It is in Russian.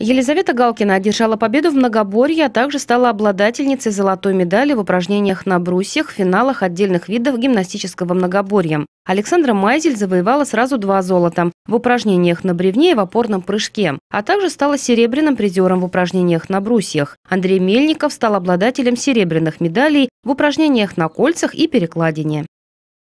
Елизавета Галкина одержала победу в многоборье, а также стала обладательницей золотой медали в упражнениях на брусьях в финалах отдельных видов гимнастического многоборья. Александра Майзель завоевала сразу два золота в упражнениях на бревне и в опорном прыжке, а также стала серебряным призером в упражнениях на брусьях. Андрей Мельников стал обладателем серебряных медалей в упражнениях на кольцах и перекладине.